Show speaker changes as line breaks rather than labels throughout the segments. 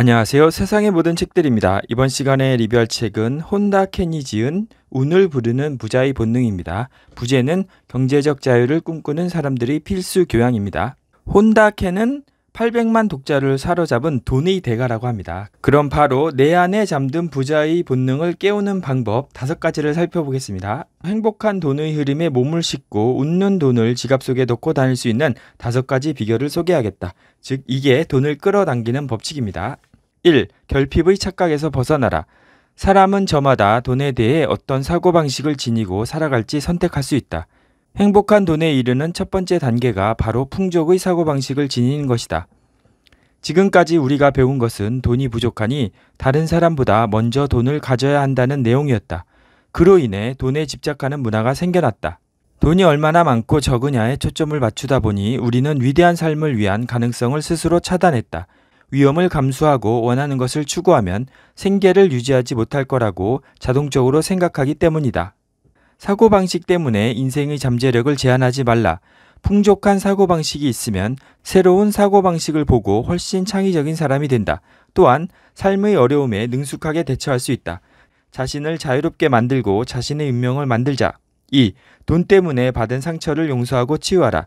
안녕하세요. 세상의 모든 책들입니다. 이번 시간에 리뷰할 책은 혼다 캔이 지은 운을 부르는 부자의 본능입니다. 부제는 경제적 자유를 꿈꾸는 사람들이 필수 교양입니다. 혼다 캔은 800만 독자를 사로잡은 돈의 대가라고 합니다. 그럼 바로 내 안에 잠든 부자의 본능을 깨우는 방법 다섯 가지를 살펴보겠습니다. 행복한 돈의 흐름에 몸을 싣고 웃는 돈을 지갑 속에 넣고 다닐 수 있는 다섯 가지 비결을 소개하겠다. 즉, 이게 돈을 끌어당기는 법칙입니다. 1. 결핍의 착각에서 벗어나라. 사람은 저마다 돈에 대해 어떤 사고방식을 지니고 살아갈지 선택할 수 있다. 행복한 돈에 이르는 첫 번째 단계가 바로 풍족의 사고방식을 지니는 것이다. 지금까지 우리가 배운 것은 돈이 부족하니 다른 사람보다 먼저 돈을 가져야 한다는 내용이었다. 그로 인해 돈에 집착하는 문화가 생겨났다. 돈이 얼마나 많고 적으냐에 초점을 맞추다 보니 우리는 위대한 삶을 위한 가능성을 스스로 차단했다. 위험을 감수하고 원하는 것을 추구하면 생계를 유지하지 못할 거라고 자동적으로 생각하기 때문이다. 사고방식 때문에 인생의 잠재력을 제한하지 말라. 풍족한 사고방식이 있으면 새로운 사고방식을 보고 훨씬 창의적인 사람이 된다. 또한 삶의 어려움에 능숙하게 대처할 수 있다. 자신을 자유롭게 만들고 자신의 운명을 만들자. 2. 돈 때문에 받은 상처를 용서하고 치유하라.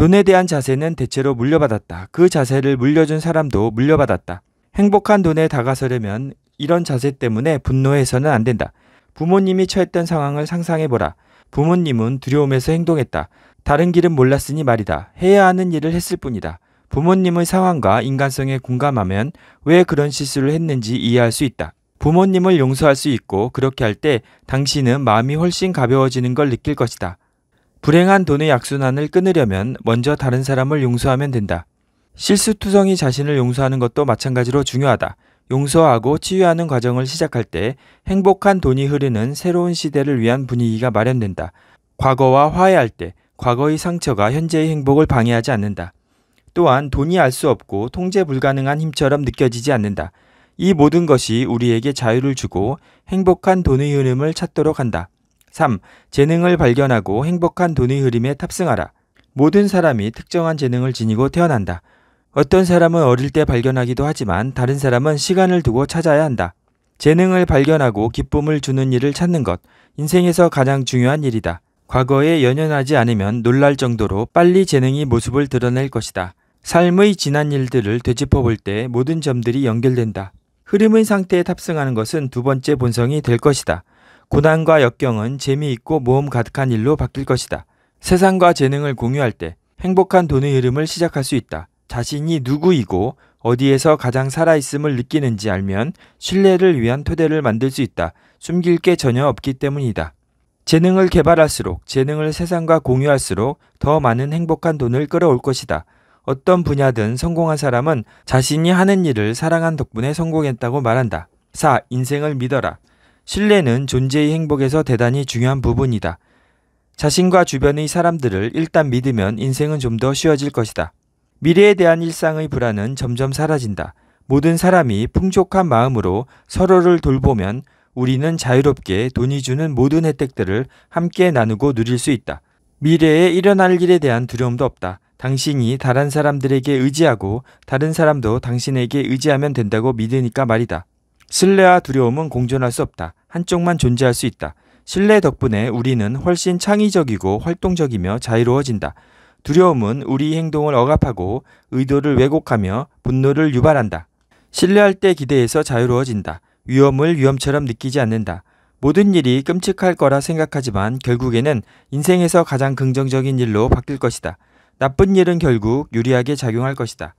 돈에 대한 자세는 대체로 물려받았다. 그 자세를 물려준 사람도 물려받았다. 행복한 돈에 다가서려면 이런 자세 때문에 분노해서는 안 된다. 부모님이 처했던 상황을 상상해보라. 부모님은 두려움에서 행동했다. 다른 길은 몰랐으니 말이다. 해야 하는 일을 했을 뿐이다. 부모님의 상황과 인간성에 공감하면 왜 그런 실수를 했는지 이해할 수 있다. 부모님을 용서할 수 있고 그렇게 할 때 당신은 마음이 훨씬 가벼워지는 걸 느낄 것이다. 불행한 돈의 약순환을 끊으려면 먼저 다른 사람을 용서하면 된다. 실수투성이 자신을 용서하는 것도 마찬가지로 중요하다. 용서하고 치유하는 과정을 시작할 때 행복한 돈이 흐르는 새로운 시대를 위한 분위기가 마련된다. 과거와 화해할 때 과거의 상처가 현재의 행복을 방해하지 않는다. 또한 돈이 알 수 없고 통제 불가능한 힘처럼 느껴지지 않는다. 이 모든 것이 우리에게 자유를 주고 행복한 돈의 흐름을 찾도록 한다. 3. 재능을 발견하고 행복한 돈의 흐름에 탑승하라. 모든 사람이 특정한 재능을 지니고 태어난다. 어떤 사람은 어릴 때 발견하기도 하지만 다른 사람은 시간을 두고 찾아야 한다. 재능을 발견하고 기쁨을 주는 일을 찾는 것, 인생에서 가장 중요한 일이다. 과거에 연연하지 않으면 놀랄 정도로 빨리 재능이 모습을 드러낼 것이다. 삶의 지난 일들을 되짚어 볼 때 모든 점들이 연결된다. 흐름의 상태에 탑승하는 것은 두 번째 본성이 될 것이다. 고난과 역경은 재미있고 모험 가득한 일로 바뀔 것이다. 세상과 재능을 공유할 때 행복한 돈의 흐름을 시작할 수 있다. 자신이 누구이고 어디에서 가장 살아있음을 느끼는지 알면 신뢰를 위한 토대를 만들 수 있다. 숨길 게 전혀 없기 때문이다. 재능을 개발할수록 재능을 세상과 공유할수록 더 많은 행복한 돈을 끌어올 것이다. 어떤 분야든 성공한 사람은 자신이 하는 일을 사랑한 덕분에 성공했다고 말한다. 4. 인생을 믿어라. 신뢰는 존재의 행복에서 대단히 중요한 부분이다. 자신과 주변의 사람들을 일단 믿으면 인생은 좀 더 쉬워질 것이다. 미래에 대한 일상의 불안은 점점 사라진다. 모든 사람이 풍족한 마음으로 서로를 돌보면 우리는 자유롭게 돈이 주는 모든 혜택들을 함께 나누고 누릴 수 있다. 미래에 일어날 일에 대한 두려움도 없다. 당신이 다른 사람들에게 의지하고 다른 사람도 당신에게 의지하면 된다고 믿으니까 말이다. 신뢰와 두려움은 공존할 수 없다. 한쪽만 존재할 수 있다. 신뢰 덕분에 우리는 훨씬 창의적이고 활동적이며 자유로워진다. 두려움은 우리 행동을 억압하고 의도를 왜곡하며 분노를 유발한다. 신뢰할 때 기대에서 자유로워진다. 위험을 위험처럼 느끼지 않는다. 모든 일이 끔찍할 거라 생각하지만 결국에는 인생에서 가장 긍정적인 일로 바뀔 것이다. 나쁜 일은 결국 유리하게 작용할 것이다.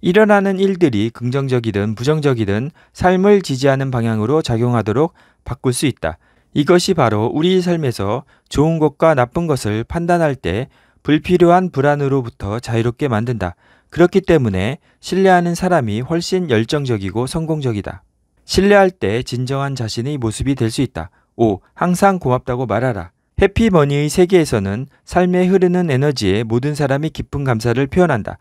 일어나는 일들이 긍정적이든 부정적이든 삶을 지지하는 방향으로 작용하도록 바꿀 수 있다. 이것이 바로 우리 삶에서 좋은 것과 나쁜 것을 판단할 때 불필요한 불안으로부터 자유롭게 만든다. 그렇기 때문에 신뢰하는 사람이 훨씬 열정적이고 성공적이다. 신뢰할 때 진정한 자신의 모습이 될 수 있다. 5. 항상 고맙다고 말하라. 해피머니의 세계에서는 삶에 흐르는 에너지에 모든 사람이 깊은 감사를 표현한다.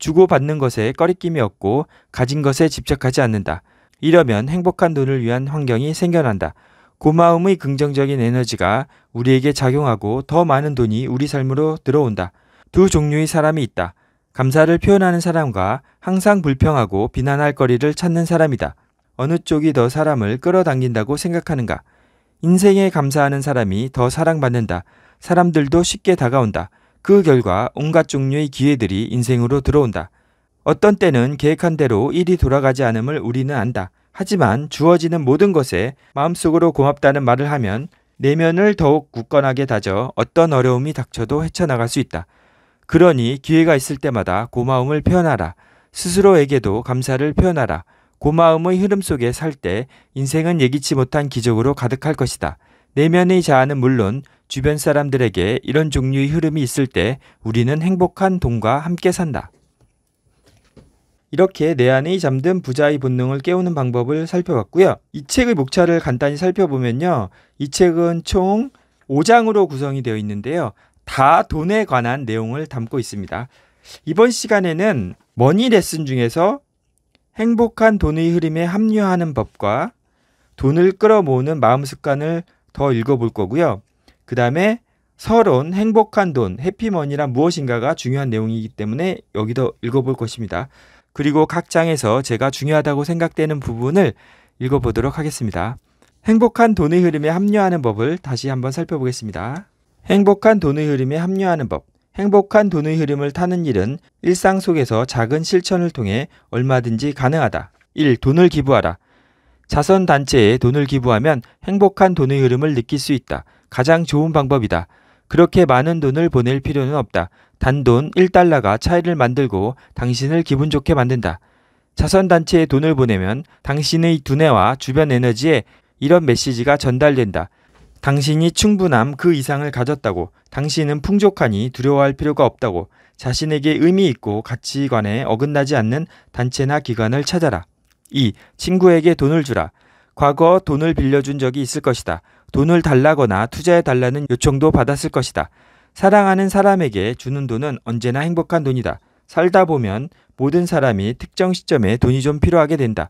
주고받는 것에 꺼리낌이 없고 가진 것에 집착하지 않는다. 이러면 행복한 돈을 위한 환경이 생겨난다. 고마움의 긍정적인 에너지가 우리에게 작용하고 더 많은 돈이 우리 삶으로 들어온다. 두 종류의 사람이 있다. 감사를 표현하는 사람과 항상 불평하고 비난할 거리를 찾는 사람이다. 어느 쪽이 더 사람을 끌어당긴다고 생각하는가? 인생에 감사하는 사람이 더 사랑받는다. 사람들도 쉽게 다가온다. 그 결과 온갖 종류의 기회들이 인생으로 들어온다. 어떤 때는 계획한 대로 일이 돌아가지 않음을 우리는 안다. 하지만 주어지는 모든 것에 마음속으로 고맙다는 말을 하면 내면을 더욱 굳건하게 다져 어떤 어려움이 닥쳐도 헤쳐나갈 수 있다. 그러니 기회가 있을 때마다 고마움을 표현하라. 스스로에게도 감사를 표현하라. 고마움의 흐름 속에 살 때 인생은 예기치 못한 기적으로 가득할 것이다. 내면의 자아는 물론 주변 사람들에게 이런 종류의 흐름이 있을 때 우리는 행복한 돈과 함께 산다. 이렇게 내안에 잠든 부자의 본능을 깨우는 방법을 살펴봤고요. 이 책의 목차를 간단히 살펴보면요. 이 책은 총 5장으로 구성이 되어 있는데요. 다 돈에 관한 내용을 담고 있습니다. 이번 시간에는 머니 레슨 중에서 행복한 돈의 흐름에 합류하는 법과 돈을 끌어모으는 마음 습관을 더 읽어볼 거고요. 그 다음에 서론, 행복한 돈, 해피머니란 무엇인가가 중요한 내용이기 때문에 여기도 읽어볼 것입니다. 그리고 각 장에서 제가 중요하다고 생각되는 부분을 읽어보도록 하겠습니다. 행복한 돈의 흐름에 합류하는 법을 다시 한번 살펴보겠습니다. 행복한 돈의 흐름에 합류하는 법. 행복한 돈의 흐름을 타는 일은 일상 속에서 작은 실천을 통해 얼마든지 가능하다. 1. 돈을 기부하라. 자선단체에 돈을 기부하면 행복한 돈의 흐름을 느낄 수 있다. 가장 좋은 방법이다. 그렇게 많은 돈을 보낼 필요는 없다. 단돈 1달러가 차이를 만들고 당신을 기분 좋게 만든다. 자선단체에 돈을 보내면 당신의 두뇌와 주변 에너지에 이런 메시지가 전달된다. 당신이 충분함 그 이상을 가졌다고, 당신은 풍족하니 두려워할 필요가 없다고, 자신에게 의미 있고 가치관에 어긋나지 않는 단체나 기관을 찾아라. 2. 친구에게 돈을 주라. 과거 돈을 빌려준 적이 있을 것이다. 돈을 달라거나 투자해 달라는 요청도 받았을 것이다. 사랑하는 사람에게 주는 돈은 언제나 행복한 돈이다. 살다 보면 모든 사람이 특정 시점에 돈이 좀 필요하게 된다.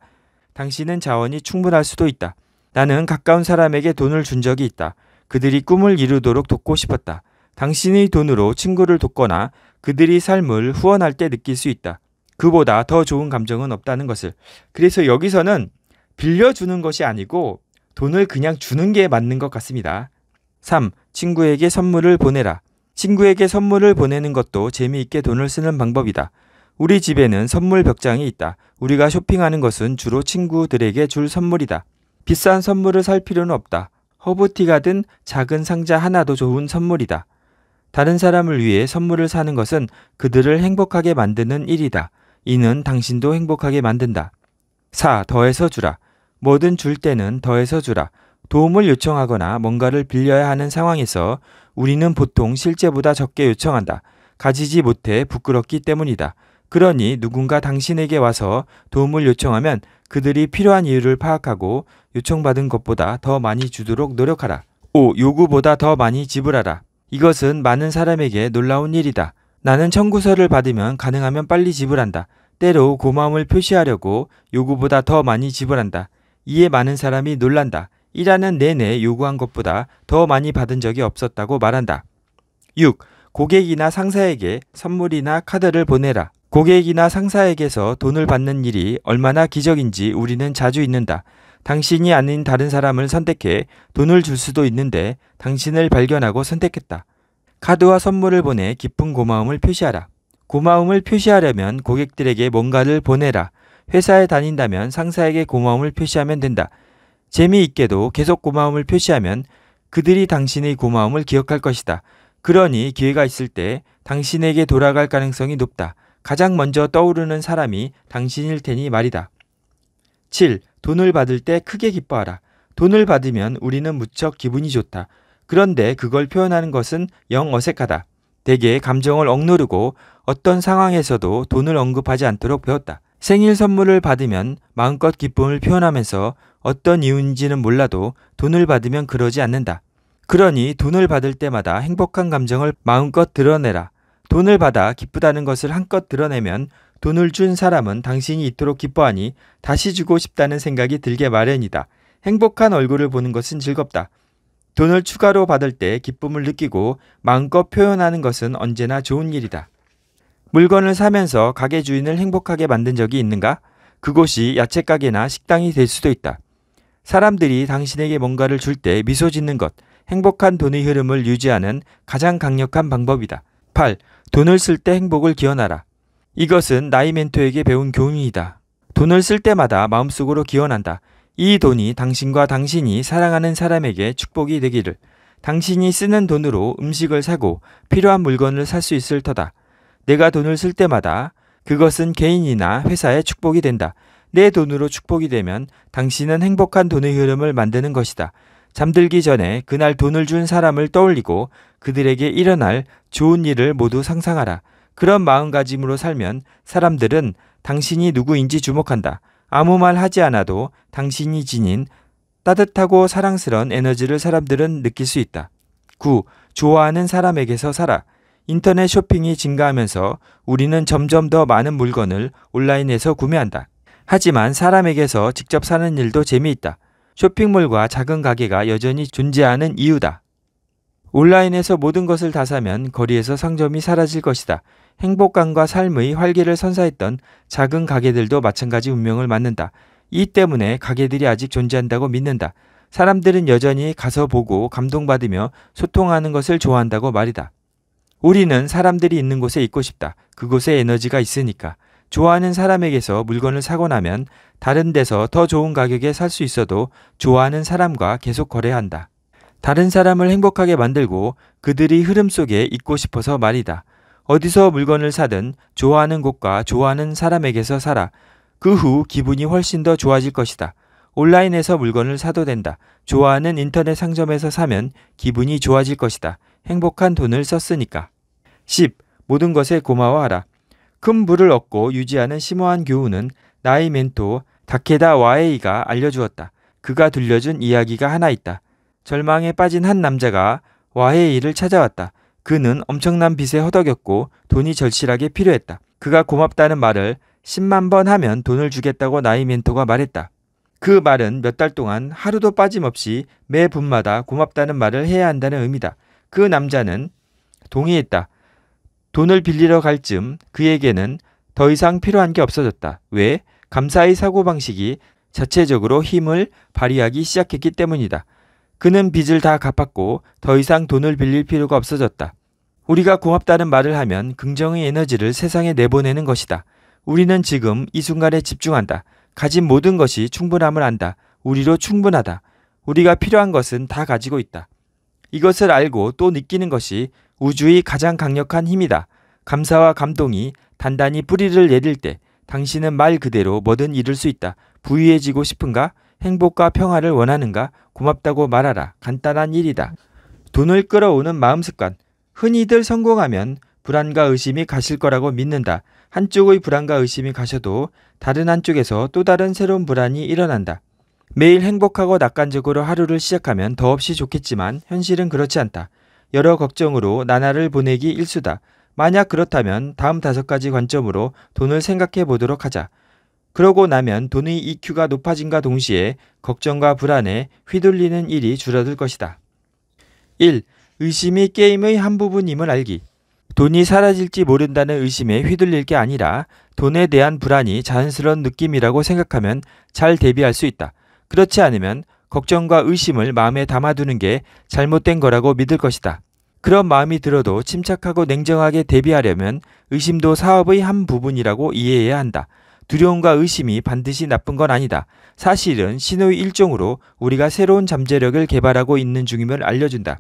당신은 자원이 충분할 수도 있다. 나는 가까운 사람에게 돈을 준 적이 있다. 그들이 꿈을 이루도록 돕고 싶었다. 당신의 돈으로 친구를 돕거나 그들이 삶을 후원할 때 느낄 수 있다. 그보다 더 좋은 감정은 없다는 것을. 그래서 여기서는 빌려주는 것이 아니고 돈을 그냥 주는 게 맞는 것 같습니다. 3. 친구에게 선물을 보내라. 친구에게 선물을 보내는 것도 재미있게 돈을 쓰는 방법이다. 우리 집에는 선물 벽장이 있다. 우리가 쇼핑하는 것은 주로 친구들에게 줄 선물이다. 비싼 선물을 살 필요는 없다. 허브티가 든 작은 상자 하나도 좋은 선물이다. 다른 사람을 위해 선물을 사는 것은 그들을 행복하게 만드는 일이다. 이는 당신도 행복하게 만든다. 4. 더해서 주라. 뭐든 줄 때는 더해서 주라. 도움을 요청하거나 뭔가를 빌려야 하는 상황에서 우리는 보통 실제보다 적게 요청한다. 가지지 못해 부끄럽기 때문이다. 그러니 누군가 당신에게 와서 도움을 요청하면 그들이 필요한 이유를 파악하고 요청받은 것보다 더 많이 주도록 노력하라. 5. 요구보다 더 많이 지불하라. 이것은 많은 사람에게 놀라운 일이다. 나는 청구서를 받으면 가능하면 빨리 지불한다. 때로 고마움을 표시하려고 요구보다 더 많이 지불한다. 이에 많은 사람이 놀란다. 일하는 내내 요구한 것보다 더 많이 받은 적이 없었다고 말한다. 6. 고객이나 상사에게 선물이나 카드를 보내라. 고객이나 상사에게서 돈을 받는 일이 얼마나 기적인지 우리는 자주 있는다. 당신이 아닌 다른 사람을 선택해 돈을 줄 수도 있는데 당신을 발견하고 선택했다. 카드와 선물을 보내 깊은 고마움을 표시하라. 고마움을 표시하려면 고객들에게 뭔가를 보내라. 회사에 다닌다면 상사에게 고마움을 표시하면 된다. 재미있게도 계속 고마움을 표시하면 그들이 당신의 고마움을 기억할 것이다. 그러니 기회가 있을 때 당신에게 돌아갈 가능성이 높다. 가장 먼저 떠오르는 사람이 당신일 테니 말이다. 7. 돈을 받을 때 크게 기뻐하라. 돈을 받으면 우리는 무척 기분이 좋다. 그런데 그걸 표현하는 것은 영 어색하다. 대개 감정을 억누르고 어떤 상황에서도 돈을 언급하지 않도록 배웠다. 생일 선물을 받으면 마음껏 기쁨을 표현하면서 어떤 이유인지는 몰라도 돈을 받으면 그러지 않는다. 그러니 돈을 받을 때마다 행복한 감정을 마음껏 드러내라. 돈을 받아 기쁘다는 것을 한껏 드러내면 돈을 준 사람은 당신이 있도록 기뻐하니 다시 주고 싶다는 생각이 들게 마련이다. 행복한 얼굴을 보는 것은 즐겁다. 돈을 추가로 받을 때 기쁨을 느끼고 마음껏 표현하는 것은 언제나 좋은 일이다. 물건을 사면서 가게 주인을 행복하게 만든 적이 있는가? 그곳이 야채 가게나 식당이 될 수도 있다. 사람들이 당신에게 뭔가를 줄 때 미소 짓는 것, 행복한 돈의 흐름을 유지하는 가장 강력한 방법이다. 8. 돈을 쓸 때 행복을 기원하라. 이것은 나이 멘토에게 배운 교훈이다. 돈을 쓸 때마다 마음속으로 기원한다. 이 돈이 당신과 당신이 사랑하는 사람에게 축복이 되기를. 당신이 쓰는 돈으로 음식을 사고 필요한 물건을 살 수 있을 터다. 내가 돈을 쓸 때마다 그것은 개인이나 회사의 축복이 된다. 내 돈으로 축복이 되면 당신은 행복한 돈의 흐름을 만드는 것이다. 잠들기 전에 그날 돈을 준 사람을 떠올리고 그들에게 일어날 좋은 일을 모두 상상하라. 그런 마음가짐으로 살면 사람들은 당신이 누구인지 주목한다. 아무 말 하지 않아도 당신이 지닌 따뜻하고 사랑스러운 에너지를 사람들은 느낄 수 있다. 9. 좋아하는 사람에게서 살아. 인터넷 쇼핑이 증가하면서 우리는 점점 더 많은 물건을 온라인에서 구매한다. 하지만 사람에게서 직접 사는 일도 재미있다. 쇼핑몰과 작은 가게가 여전히 존재하는 이유다. 온라인에서 모든 것을 다 사면 거리에서 상점이 사라질 것이다. 행복감과 삶의 활기를 선사했던 작은 가게들도 마찬가지 운명을 맞는다. 이 때문에 가게들이 아직 존재한다고 믿는다. 사람들은 여전히 가서 보고 감동받으며 소통하는 것을 좋아한다고 말이다. 우리는 사람들이 있는 곳에 있고 싶다. 그곳에 에너지가 있으니까. 좋아하는 사람에게서 물건을 사고 나면 다른 데서 더 좋은 가격에 살 수 있어도 좋아하는 사람과 계속 거래한다. 다른 사람을 행복하게 만들고 그들이 흐름 속에 있고 싶어서 말이다. 어디서 물건을 사든 좋아하는 곳과 좋아하는 사람에게서 살아. 그 후 기분이 훨씬 더 좋아질 것이다. 온라인에서 물건을 사도 된다. 좋아하는 인터넷 상점에서 사면 기분이 좋아질 것이다. 행복한 돈을 썼으니까. 10. 모든 것에 고마워하라. 큰 부를 얻고 유지하는 심오한 교훈은 나의 멘토 다케다 와에이가 알려주었다. 그가 들려준 이야기가 하나 있다. 절망에 빠진 한 남자가 와헤이를 찾아왔다. 그는 엄청난 빚에 허덕였고 돈이 절실하게 필요했다. 그가 고맙다는 말을 10만 번 하면 돈을 주겠다고 나의 멘토가 말했다. 그 말은 몇 달 동안 하루도 빠짐없이 매 분마다 고맙다는 말을 해야 한다는 의미다. 그 남자는 동의했다. 돈을 빌리러 갈 즈음 그에게는 더 이상 필요한 게 없어졌다. 왜? 감사의 사고방식이 자체적으로 힘을 발휘하기 시작했기 때문이다. 그는 빚을 다 갚았고 더 이상 돈을 빌릴 필요가 없어졌다. 우리가 고맙다는 말을 하면 긍정의 에너지를 세상에 내보내는 것이다. 우리는 지금 이 순간에 집중한다. 가진 모든 것이 충분함을 안다. 우리로 충분하다. 우리가 필요한 것은 다 가지고 있다. 이것을 알고 또 느끼는 것이 우주의 가장 강력한 힘이다. 감사와 감동이 단단히 뿌리를 내릴 때 당신은 말 그대로 뭐든 이룰 수 있다. 부유해지고 싶은가? 행복과 평화를 원하는가? 고맙다고 말하라. 간단한 일이다. 돈을 끌어오는 마음 습관. 흔히들 성공하면 불안과 의심이 가실 거라고 믿는다. 한쪽의 불안과 의심이 가셔도 다른 한쪽에서 또 다른 새로운 불안이 일어난다. 매일 행복하고 낙관적으로 하루를 시작하면 더없이 좋겠지만 현실은 그렇지 않다. 여러 걱정으로 나날을 보내기 일수다. 만약 그렇다면 다음 다섯 가지 관점으로 돈을 생각해 보도록 하자. 그러고 나면 돈의 EQ가 높아진과 동시에 걱정과 불안에 휘둘리는 일이 줄어들 것이다. 1. 의심이 게임의 한 부분임을 알기. 돈이 사라질지 모른다는 의심에 휘둘릴 게 아니라 돈에 대한 불안이 자연스러운 느낌이라고 생각하면 잘 대비할 수 있다. 그렇지 않으면 걱정과 의심을 마음에 담아두는 게 잘못된 거라고 믿을 것이다. 그런 마음이 들어도 침착하고 냉정하게 대비하려면 의심도 사업의 한 부분이라고 이해해야 한다. 두려움과 의심이 반드시 나쁜 건 아니다. 사실은 신호의 일종으로 우리가 새로운 잠재력을 개발하고 있는 중임을 알려준다.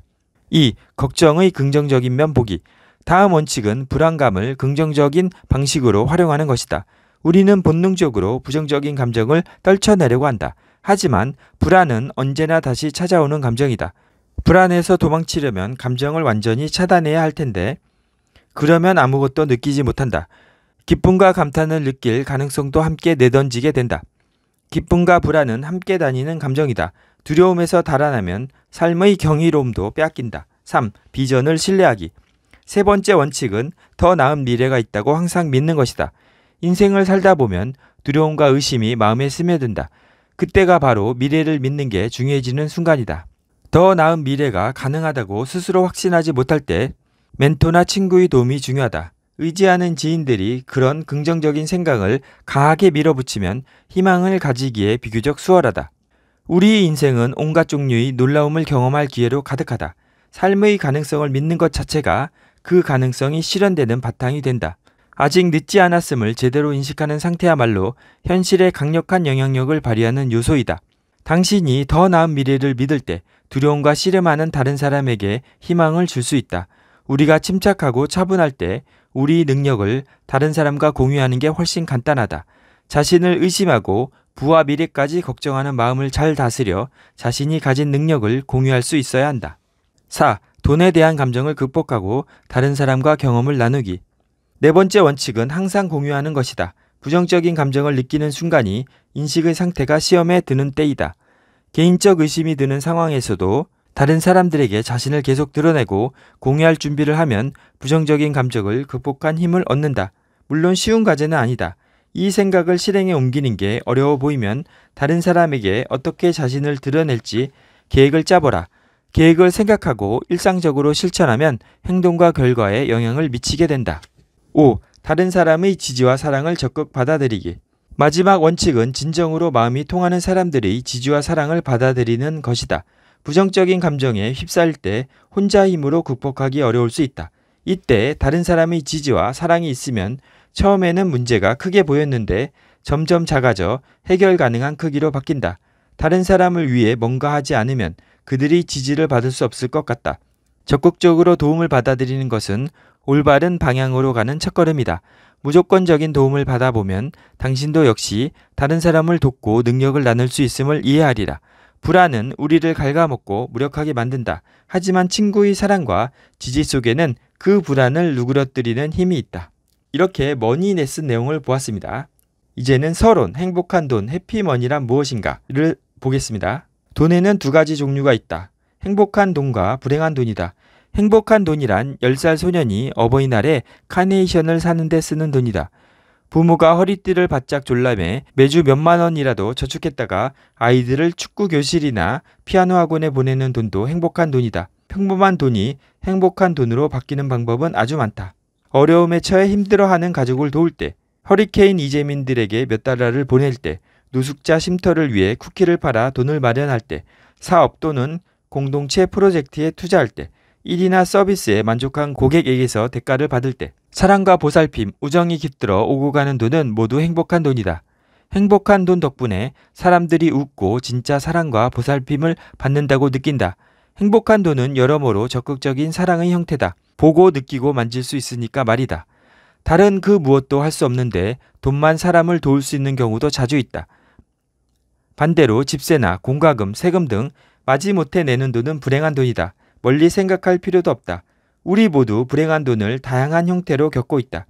2. 걱정의 긍정적인 면 보기. 다음 원칙은 불안감을 긍정적인 방식으로 활용하는 것이다. 우리는 본능적으로 부정적인 감정을 떨쳐내려고 한다. 하지만 불안은 언제나 다시 찾아오는 감정이다. 불안에서 도망치려면 감정을 완전히 차단해야 할 텐데 그러면 아무것도 느끼지 못한다. 기쁨과 감탄을 느낄 가능성도 함께 내던지게 된다. 기쁨과 불안은 함께 다니는 감정이다. 두려움에서 달아나면 삶의 경이로움도 빼앗긴다. 3. 비전을 신뢰하기. 세 번째 원칙은 더 나은 미래가 있다고 항상 믿는 것이다. 인생을 살다 보면 두려움과 의심이 마음에 스며든다. 그때가 바로 미래를 믿는 게 중요해지는 순간이다. 더 나은 미래가 가능하다고 스스로 확신하지 못할 때 멘토나 친구의 도움이 중요하다. 의지하는 지인들이 그런 긍정적인 생각을 강하게 밀어붙이면 희망을 가지기에 비교적 수월하다. 우리의 인생은 온갖 종류의 놀라움을 경험할 기회로 가득하다. 삶의 가능성을 믿는 것 자체가 그 가능성이 실현되는 바탕이 된다. 아직 늦지 않았음을 제대로 인식하는 상태야말로 현실에 강력한 영향력을 발휘하는 요소이다. 당신이 더 나은 미래를 믿을 때 두려움과 씨름하는 다른 사람에게 희망을 줄 수 있다. 우리가 침착하고 차분할 때 우리 능력을 다른 사람과 공유하는 게 훨씬 간단하다. 자신을 의심하고 부와 미래까지 걱정하는 마음을 잘 다스려 자신이 가진 능력을 공유할 수 있어야 한다. 4. 돈에 대한 감정을 극복하고 다른 사람과 경험을 나누기. 네 번째 원칙은 항상 공유하는 것이다. 부정적인 감정을 느끼는 순간이 인식의 상태가 시험에 드는 때이다. 개인적 의심이 드는 상황에서도 다른 사람들에게 자신을 계속 드러내고 공유할 준비를 하면 부정적인 감정을 극복한 힘을 얻는다. 물론 쉬운 과제는 아니다. 이 생각을 실행에 옮기는 게 어려워 보이면 다른 사람에게 어떻게 자신을 드러낼지 계획을 짜보라. 계획을 생각하고 일상적으로 실천하면 행동과 결과에 영향을 미치게 된다. 5. 다른 사람의 지지와 사랑을 적극 받아들이기. 마지막 원칙은 진정으로 마음이 통하는 사람들의 지지와 사랑을 받아들이는 것이다. 부정적인 감정에 휩싸일 때 혼자 힘으로 극복하기 어려울 수 있다. 이때 다른 사람의 지지와 사랑이 있으면 처음에는 문제가 크게 보였는데 점점 작아져 해결 가능한 크기로 바뀐다. 다른 사람을 위해 뭔가 하지 않으면 그들이 지지를 받을 수 없을 것 같다. 적극적으로 도움을 받아들이는 것은 올바른 방향으로 가는 첫걸음이다. 무조건적인 도움을 받아보면 당신도 역시 다른 사람을 돕고 능력을 나눌 수 있음을 이해하리라. 불안은 우리를 갉아먹고 무력하게 만든다. 하지만 친구의 사랑과 지지 속에는 그 불안을 누그러뜨리는 힘이 있다. 이렇게 머니인에 쓴 내용을 보았습니다. 이제는 서론, 행복한 돈, 해피머니란 무엇인가를 보겠습니다. 돈에는 두 가지 종류가 있다. 행복한 돈과 불행한 돈이다. 행복한 돈이란 10살 소년이 어버이날에 카네이션을 사는데 쓰는 돈이다. 부모가 허리띠를 바짝 졸라매 매주 몇만 원이라도 저축했다가 아이들을 축구 교실이나 피아노 학원에 보내는 돈도 행복한 돈이다. 평범한 돈이 행복한 돈으로 바뀌는 방법은 아주 많다. 어려움에 처해 힘들어하는 가족을 도울 때, 허리케인 이재민들에게 몇 달러를 보낼 때, 노숙자 쉼터를 위해 쿠키를 팔아 돈을 마련할 때, 사업 또는 공동체 프로젝트에 투자할 때, 일이나 서비스에 만족한 고객에게서 대가를 받을 때 사랑과 보살핌, 우정이 깃들어 오고 가는 돈은 모두 행복한 돈이다. 행복한 돈 덕분에 사람들이 웃고 진짜 사랑과 보살핌을 받는다고 느낀다. 행복한 돈은 여러모로 적극적인 사랑의 형태다. 보고 느끼고 만질 수 있으니까 말이다. 다른 그 무엇도 할 수 없는데 돈만 사람을 도울 수 있는 경우도 자주 있다. 반대로 집세나 공과금, 세금 등 마지못해 내는 돈은 불행한 돈이다. 멀리 생각할 필요도 없다. 우리 모두 불행한 돈을 다양한 형태로 겪고 있다.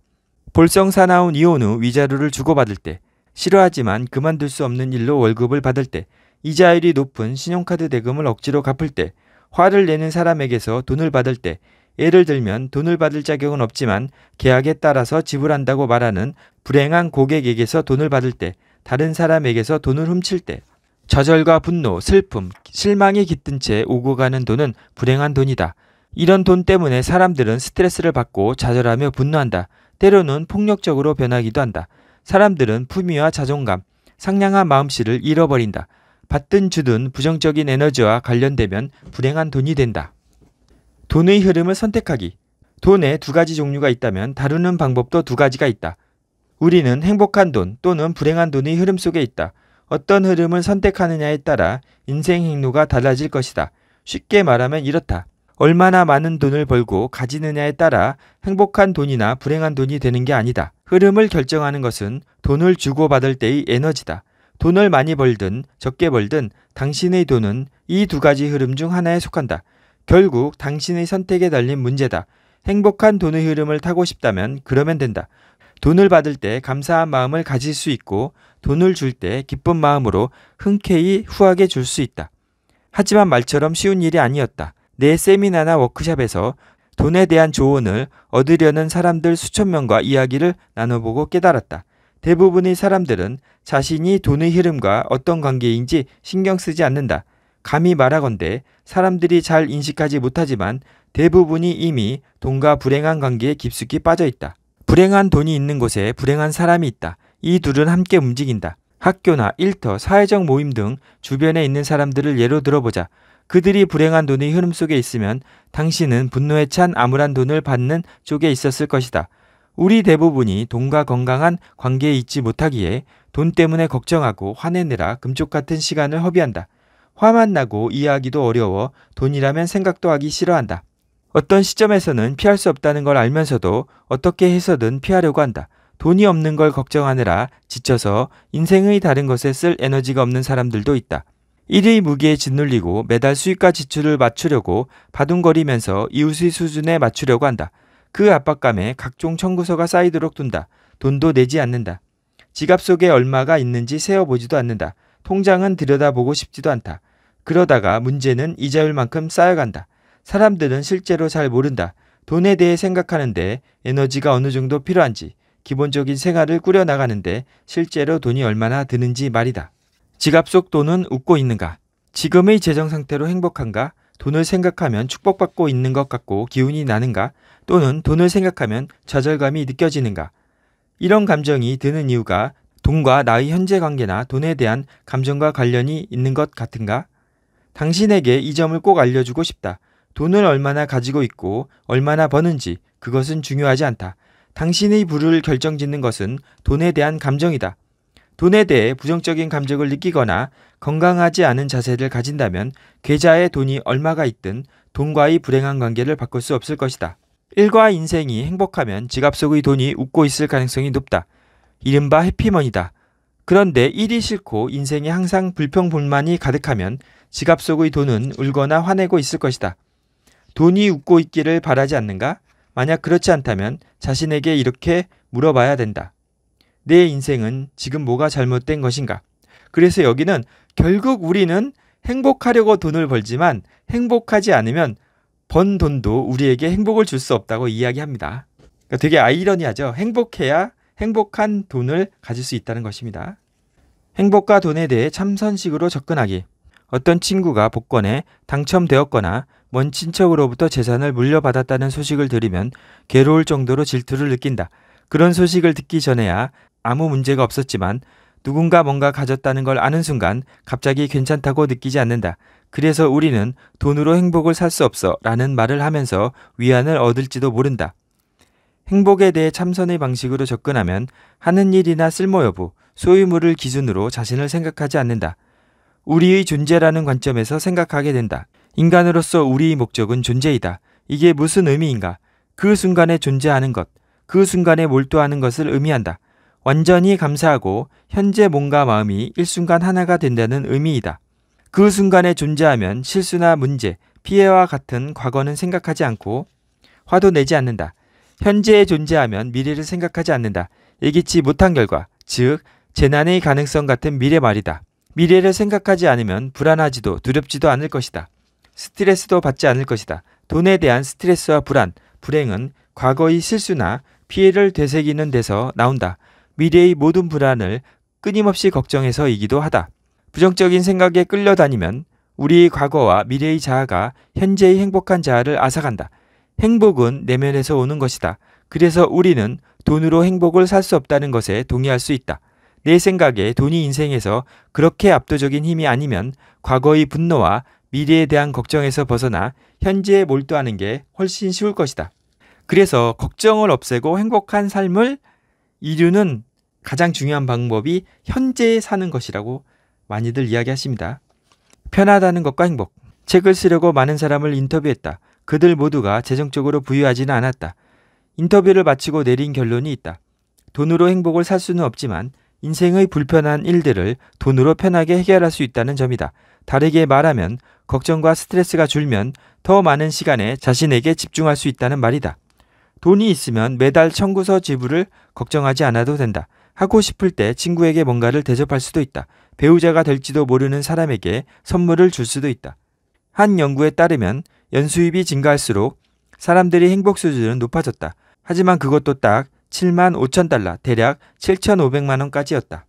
볼성사나운 이혼 후 위자료를 주고받을 때, 싫어하지만 그만둘 수 없는 일로 월급을 받을 때, 이자율이 높은 신용카드 대금을 억지로 갚을 때, 화를 내는 사람에게서 돈을 받을 때, 예를 들면 돈을 받을 자격은 없지만 계약에 따라서 지불한다고 말하는 불행한 고객에게서 돈을 받을 때, 다른 사람에게서 돈을 훔칠 때, 좌절과 분노, 슬픔, 실망이 깃든 채 오고 가는 돈은 불행한 돈이다. 이런 돈 때문에 사람들은 스트레스를 받고 좌절하며 분노한다. 때로는 폭력적으로 변하기도 한다. 사람들은 품위와 자존감, 상냥한 마음씨를 잃어버린다. 받든 주든 부정적인 에너지와 관련되면 불행한 돈이 된다. 돈의 흐름을 선택하기. 돈에 두 가지 종류가 있다면 다루는 방법도 두 가지가 있다. 우리는 행복한 돈 또는 불행한 돈의 흐름 속에 있다. 어떤 흐름을 선택하느냐에 따라 인생 행로가 달라질 것이다. 쉽게 말하면 이렇다. 얼마나 많은 돈을 벌고 가지느냐에 따라 행복한 돈이나 불행한 돈이 되는 게 아니다. 흐름을 결정하는 것은 돈을 주고받을 때의 에너지다. 돈을 많이 벌든 적게 벌든 당신의 돈은 이 두 가지 흐름 중 하나에 속한다. 결국 당신의 선택에 달린 문제다. 행복한 돈의 흐름을 타고 싶다면 그러면 된다. 돈을 받을 때 감사한 마음을 가질 수 있고 돈을 줄 때 기쁜 마음으로 흔쾌히 후하게 줄 수 있다. 하지만 말처럼 쉬운 일이 아니었다. 내 세미나나 워크샵에서 돈에 대한 조언을 얻으려는 사람들 수천 명과 이야기를 나눠보고 깨달았다. 대부분의 사람들은 자신이 돈의 흐름과 어떤 관계인지 신경 쓰지 않는다. 감히 말하건대 사람들이 잘 인식하지 못하지만 대부분이 이미 돈과 불행한 관계에 깊숙이 빠져 있다. 불행한 돈이 있는 곳에 불행한 사람이 있다. 이 둘은 함께 움직인다. 학교나 일터, 사회적 모임 등 주변에 있는 사람들을 예로 들어보자. 그들이 불행한 돈의 흐름 속에 있으면 당신은 분노에 찬 암울한 돈을 받는 쪽에 있었을 것이다. 우리 대부분이 돈과 건강한 관계에 있지 못하기에 돈 때문에 걱정하고 화내느라 금쪽 같은 시간을 허비한다. 화만 나고 이해하기도 어려워 돈이라면 생각도 하기 싫어한다. 어떤 시점에서는 피할 수 없다는 걸 알면서도 어떻게 해서든 피하려고 한다. 돈이 없는 걸 걱정하느라 지쳐서 인생의 다른 것에 쓸 에너지가 없는 사람들도 있다. 일의 무기에 짓눌리고 매달 수익과 지출을 맞추려고 바둥거리면서 이웃의 수준에 맞추려고 한다. 그 압박감에 각종 청구서가 쌓이도록 둔다. 돈도 내지 않는다. 지갑 속에 얼마가 있는지 세어보지도 않는다. 통장은 들여다보고 싶지도 않다. 그러다가 문제는 이자율만큼 쌓여간다. 사람들은 실제로 잘 모른다. 돈에 대해 생각하는데 에너지가 어느 정도 필요한지, 기본적인 생활을 꾸려나가는데 실제로 돈이 얼마나 드는지 말이다. 지갑 속 돈은 웃고 있는가? 지금의 재정 상태로 행복한가? 돈을 생각하면 축복받고 있는 것 같고 기운이 나는가? 또는 돈을 생각하면 좌절감이 느껴지는가? 이런 감정이 드는 이유가 돈과 나의 현재 관계나 돈에 대한 감정과 관련이 있는 것 같은가? 당신에게 이 점을 꼭 알려주고 싶다. 돈을 얼마나 가지고 있고 얼마나 버는지 그것은 중요하지 않다. 당신의 부를 결정짓는 것은 돈에 대한 감정이다. 돈에 대해 부정적인 감정을 느끼거나 건강하지 않은 자세를 가진다면 계좌에 돈이 얼마가 있든 돈과의 불행한 관계를 바꿀 수 없을 것이다. 일과 인생이 행복하면 지갑 속의 돈이 웃고 있을 가능성이 높다. 이른바 해피머니다. 그런데 일이 싫고 인생이 항상 불평불만이 가득하면 지갑 속의 돈은 울거나 화내고 있을 것이다. 돈이 웃고 있기를 바라지 않는가? 만약 그렇지 않다면 자신에게 이렇게 물어봐야 된다. 내 인생은 지금 뭐가 잘못된 것인가? 그래서 여기는 결국 우리는 행복하려고 돈을 벌지만 행복하지 않으면 번 돈도 우리에게 행복을 줄 수 없다고 이야기합니다. 그러니까 되게 아이러니하죠. 행복해야 행복한 돈을 가질 수 있다는 것입니다. 행복과 돈에 대해 참선식으로 접근하기. 어떤 친구가 복권에 당첨되었거나 먼 친척으로부터 재산을 물려받았다는 소식을 들으면 괴로울 정도로 질투를 느낀다. 그런 소식을 듣기 전에야 아무 문제가 없었지만 누군가 뭔가 가졌다는 걸 아는 순간 갑자기 괜찮다고 느끼지 않는다. 그래서 우리는 돈으로 행복을 살 수 없어 라는 말을 하면서 위안을 얻을지도 모른다. 행복에 대해 참선의 방식으로 접근하면 하는 일이나 쓸모 여부, 소유물을 기준으로 자신을 생각하지 않는다. 우리의 존재라는 관점에서 생각하게 된다. 인간으로서 우리의 목적은 존재이다. 이게 무슨 의미인가? 그 순간에 존재하는 것, 그 순간에 몰두하는 것을 의미한다. 완전히 감사하고 현재 몸과 마음이 일순간 하나가 된다는 의미이다. 그 순간에 존재하면 실수나 문제, 피해와 같은 과거는 생각하지 않고 화도 내지 않는다. 현재에 존재하면 미래를 생각하지 않는다. 예기치 못한 결과, 즉 재난의 가능성 같은 미래 말이다. 미래를 생각하지 않으면 불안하지도 두렵지도 않을 것이다. 스트레스도 받지 않을 것이다. 돈에 대한 스트레스와 불안, 불행은 과거의 실수나 피해를 되새기는 데서 나온다. 미래의 모든 불안을 끊임없이 걱정해서이기도 하다. 부정적인 생각에 끌려다니면 우리의 과거와 미래의 자아가 현재의 행복한 자아를 앗아간다. 행복은 내면에서 오는 것이다. 그래서 우리는 돈으로 행복을 살 수 없다는 것에 동의할 수 있다. 내 생각에 돈이 인생에서 그렇게 압도적인 힘이 아니면 과거의 분노와 미래에 대한 걱정에서 벗어나 현재에 몰두하는 게 훨씬 쉬울 것이다. 그래서 걱정을 없애고 행복한 삶을 이루는 가장 중요한 방법이 현재에 사는 것이라고 많이들 이야기하십니다. 편하다는 것과 행복. 책을 쓰려고 많은 사람을 인터뷰했다. 그들 모두가 재정적으로 부유하지는 않았다. 인터뷰를 마치고 내린 결론이 있다. 돈으로 행복을 살 수는 없지만 인생의 불편한 일들을 돈으로 편하게 해결할 수 있다는 점이다. 다르게 말하면 걱정과 스트레스가 줄면 더 많은 시간에 자신에게 집중할 수 있다는 말이다. 돈이 있으면 매달 청구서 지불을 걱정하지 않아도 된다. 하고 싶을 때 친구에게 뭔가를 대접할 수도 있다. 배우자가 될지도 모르는 사람에게 선물을 줄 수도 있다. 한 연구에 따르면 연수입이 증가할수록 사람들이 행복 수준은 높아졌다. 하지만 그것도 딱 7만 5천 달러, 대략 7,500만 원까지였다.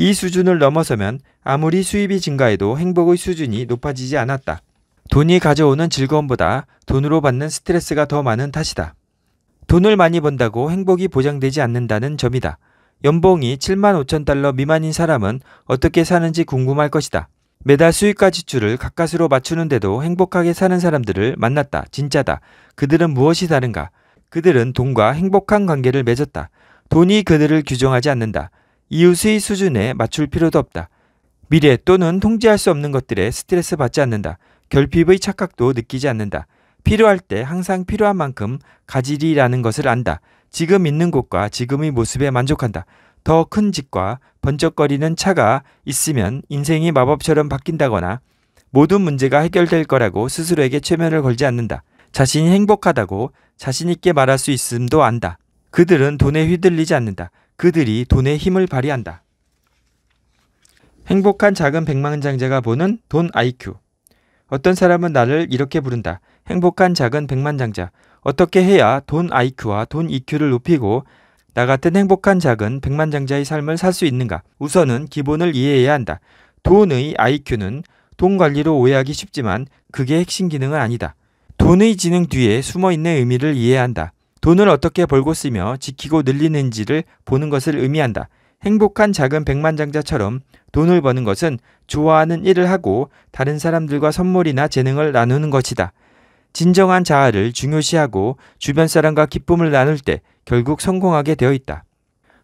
이 수준을 넘어서면 아무리 수입이 증가해도 행복의 수준이 높아지지 않았다. 돈이 가져오는 즐거움보다 돈으로 받는 스트레스가 더 많은 탓이다. 돈을 많이 번다고 행복이 보장되지 않는다는 점이다. 연봉이 7만 5천 달러 미만인 사람은 어떻게 사는지 궁금할 것이다. 매달 수입과 지출을 가까스로 맞추는데도 행복하게 사는 사람들을 만났다. 진짜다. 그들은 무엇이 다른가? 그들은 돈과 행복한 관계를 맺었다. 돈이 그들을 규정하지 않는다. 이웃의 수준에 맞출 필요도 없다. 미래 또는 통제할 수 없는 것들에 스트레스 받지 않는다. 결핍의 착각도 느끼지 않는다. 필요할 때 항상 필요한 만큼 가지리라는 것을 안다. 지금 있는 곳과 지금의 모습에 만족한다. 더 큰 집과 번쩍거리는 차가 있으면 인생이 마법처럼 바뀐다거나 모든 문제가 해결될 거라고 스스로에게 최면을 걸지 않는다. 자신이 행복하다고 자신있게 말할 수 있음도 안다. 그들은 돈에 휘둘리지 않는다. 그들이 돈의 힘을 발휘한다. 행복한 작은 백만장자가 보는 돈 IQ. 어떤 사람은 나를 이렇게 부른다. 행복한 작은 백만장자. 어떻게 해야 돈 IQ와 돈 EQ를 높이고 나 같은 행복한 작은 백만장자의 삶을 살 수 있는가? 우선은 기본을 이해해야 한다. 돈의 IQ는 돈 관리로 오해하기 쉽지만 그게 핵심 기능은 아니다. 돈의 지능 뒤에 숨어 있는 의미를 이해한다. 돈을 어떻게 벌고 쓰며 지키고 늘리는지를 보는 것을 의미한다. 행복한 작은 백만장자처럼 돈을 버는 것은 좋아하는 일을 하고 다른 사람들과 선물이나 재능을 나누는 것이다. 진정한 자아를 중요시하고 주변 사람과 기쁨을 나눌 때 결국 성공하게 되어 있다.